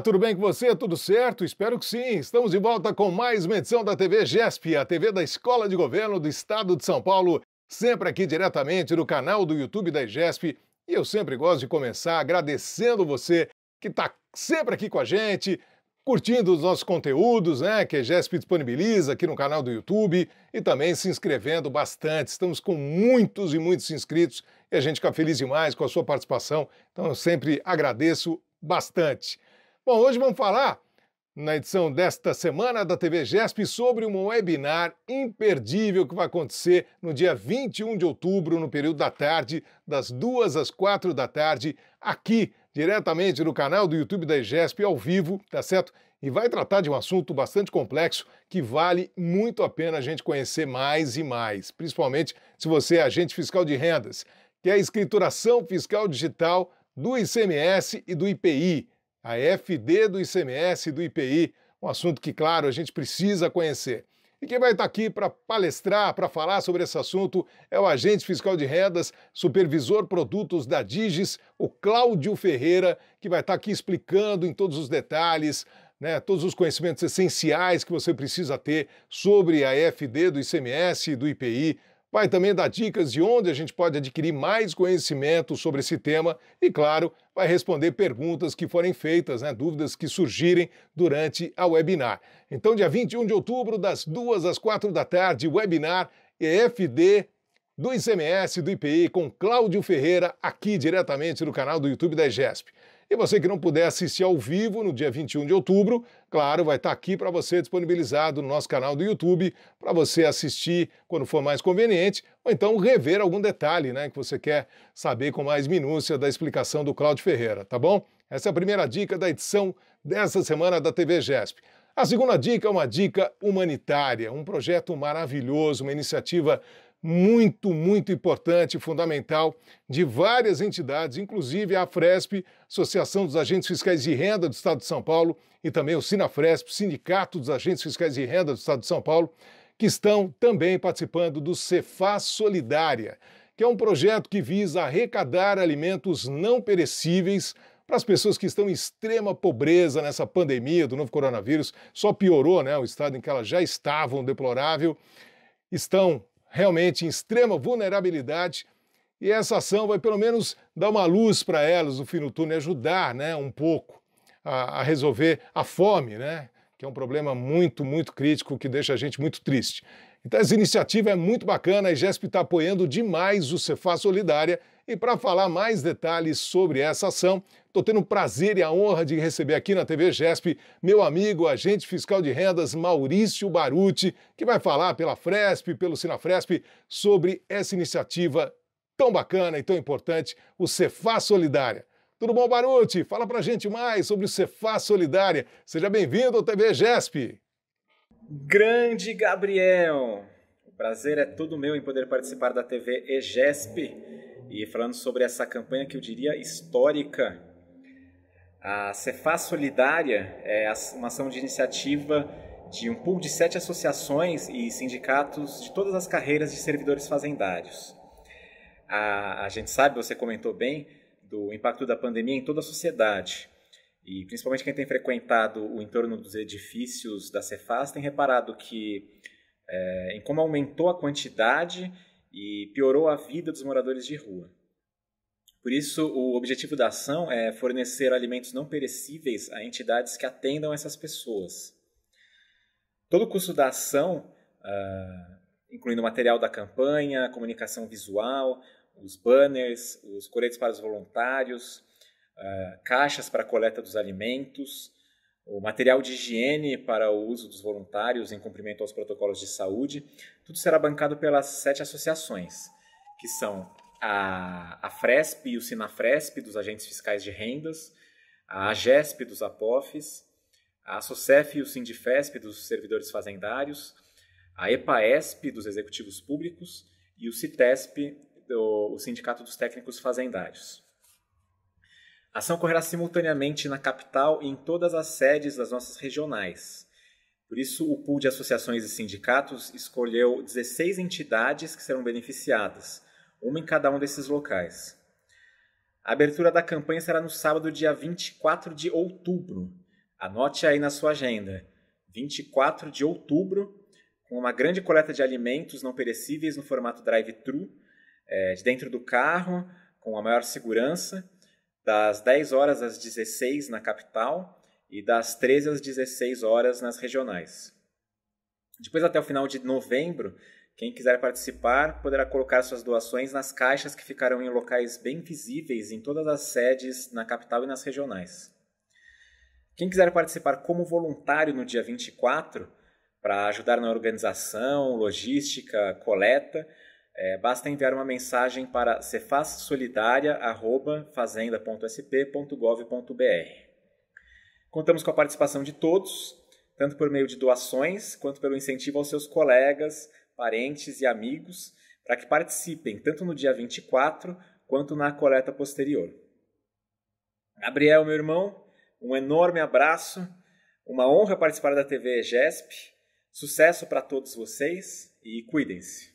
tudo bem com você? Tudo certo? Espero que sim. Estamos de volta com mais uma edição da TV GESP, a TV da Escola de Governo do Estado de São Paulo, sempre aqui diretamente no canal do YouTube da GESP. E eu sempre gosto de começar agradecendo você que está sempre aqui com a gente, curtindo os nossos conteúdos, né, que a GESP disponibiliza aqui no canal do YouTube e também se inscrevendo bastante. Estamos com muitos e muitos inscritos e a gente fica feliz demais com a sua participação. Então eu sempre agradeço bastante. Bom, hoje vamos falar, na edição desta semana da TV GESP, sobre um webinar imperdível que vai acontecer no dia 21 de outubro, no período da tarde, das 2 às 4 da tarde, aqui, diretamente no canal do YouTube da GESP, ao vivo, tá certo? e vai tratar de um assunto bastante complexo que vale muito a pena a gente conhecer mais e mais, principalmente se você é agente fiscal de rendas, que é a escrituração fiscal digital do ICMS e do IPI a FD do ICMS e do IPI, um assunto que, claro, a gente precisa conhecer. E quem vai estar aqui para palestrar, para falar sobre esse assunto, é o agente fiscal de rendas, supervisor produtos da Digis, o Cláudio Ferreira, que vai estar aqui explicando em todos os detalhes, né, todos os conhecimentos essenciais que você precisa ter sobre a FD do ICMS e do IPI, vai também dar dicas de onde a gente pode adquirir mais conhecimento sobre esse tema e, claro, vai responder perguntas que forem feitas, né, dúvidas que surgirem durante a webinar. Então, dia 21 de outubro, das 2 às 4 da tarde, webinar EFD do ICMS do IPI com Cláudio Ferreira, aqui diretamente no canal do YouTube da EGESP. E você que não puder assistir ao vivo no dia 21 de outubro, claro, vai estar tá aqui para você disponibilizado no nosso canal do YouTube, para você assistir quando for mais conveniente, ou então rever algum detalhe né, que você quer saber com mais minúcia da explicação do Cláudio Ferreira, tá bom? Essa é a primeira dica da edição dessa semana da TV GESP. A segunda dica é uma dica humanitária, um projeto maravilhoso, uma iniciativa muito, muito importante, fundamental, de várias entidades, inclusive a FRESP, Associação dos Agentes Fiscais de Renda do Estado de São Paulo, e também o SINAFRESP, Sindicato dos Agentes Fiscais de Renda do Estado de São Paulo, que estão também participando do Cefaz Solidária, que é um projeto que visa arrecadar alimentos não perecíveis para as pessoas que estão em extrema pobreza nessa pandemia do novo coronavírus, só piorou né, o estado em que elas já estavam deplorável, estão realmente em extrema vulnerabilidade. E essa ação vai pelo menos dar uma luz para elas no fim do túnel, ajudar né, um pouco a, a resolver a fome, né, que é um problema muito, muito crítico que deixa a gente muito triste. Então, essa iniciativa é muito bacana, a GESP está apoiando demais o Cefaz Solidária. E para falar mais detalhes sobre essa ação, Estou tendo o prazer e a honra de receber aqui na TV GESP meu amigo, agente fiscal de rendas, Maurício Baruti, que vai falar pela Fresp, pelo Sinafresp, sobre essa iniciativa tão bacana e tão importante, o Cefá Solidária. Tudo bom, Baruti? Fala pra gente mais sobre o Cefá Solidária. Seja bem-vindo ao TV GESP. Grande Gabriel! O prazer é todo meu em poder participar da TV EGESP e falando sobre essa campanha que eu diria histórica a Cefaz Solidária é uma ação de iniciativa de um pool de sete associações e sindicatos de todas as carreiras de servidores fazendários. A, a gente sabe, você comentou bem, do impacto da pandemia em toda a sociedade. E principalmente quem tem frequentado o entorno dos edifícios da Cefaz tem reparado que é, em como aumentou a quantidade e piorou a vida dos moradores de rua. Por isso, o objetivo da ação é fornecer alimentos não perecíveis a entidades que atendam essas pessoas. Todo o custo da ação, uh, incluindo o material da campanha, comunicação visual, os banners, os coletes para os voluntários, uh, caixas para a coleta dos alimentos, o material de higiene para o uso dos voluntários em cumprimento aos protocolos de saúde, tudo será bancado pelas sete associações, que são a, a FRESP e o SINAFRESP dos agentes fiscais de rendas, a AGESP dos APOFs, a SOCEF e o SINDIFESP dos servidores fazendários, a EPAESP dos executivos públicos e o CITESP, do, o Sindicato dos Técnicos Fazendários. A ação correrá simultaneamente na capital e em todas as sedes das nossas regionais. Por isso, o pool de associações e sindicatos escolheu 16 entidades que serão beneficiadas, uma em cada um desses locais. A abertura da campanha será no sábado, dia 24 de outubro. Anote aí na sua agenda. 24 de outubro, com uma grande coleta de alimentos não perecíveis no formato drive-thru, é, dentro do carro, com a maior segurança, das 10 horas às 16 na capital e das 13 às 16 horas nas regionais. Depois, até o final de novembro, quem quiser participar poderá colocar suas doações nas caixas que ficarão em locais bem visíveis em todas as sedes na capital e nas regionais. Quem quiser participar como voluntário no dia 24, para ajudar na organização, logística, coleta, é, basta enviar uma mensagem para cefassolidaria.fazenda.sp.gov.br. Contamos com a participação de todos, tanto por meio de doações quanto pelo incentivo aos seus colegas, parentes e amigos para que participem tanto no dia 24 quanto na coleta posterior. Gabriel, meu irmão, um enorme abraço, uma honra participar da TV GESP, sucesso para todos vocês e cuidem-se.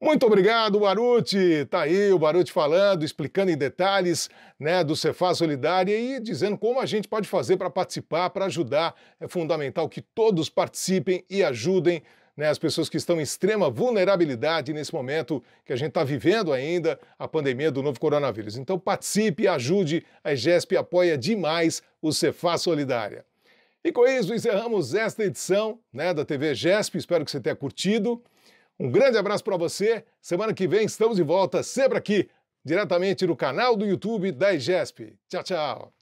Muito obrigado, Baruti. Tá aí o Baruti falando, explicando em detalhes, né, do Cefaz Solidária e dizendo como a gente pode fazer para participar, para ajudar. É fundamental que todos participem e ajudem né, as pessoas que estão em extrema vulnerabilidade nesse momento que a gente está vivendo ainda, a pandemia do novo coronavírus. Então participe, ajude, a GESP apoia demais o Cefá Solidária. E com isso encerramos esta edição né, da TV GESP, espero que você tenha curtido. Um grande abraço para você, semana que vem estamos de volta sempre aqui, diretamente no canal do YouTube da IGESP. Tchau, tchau!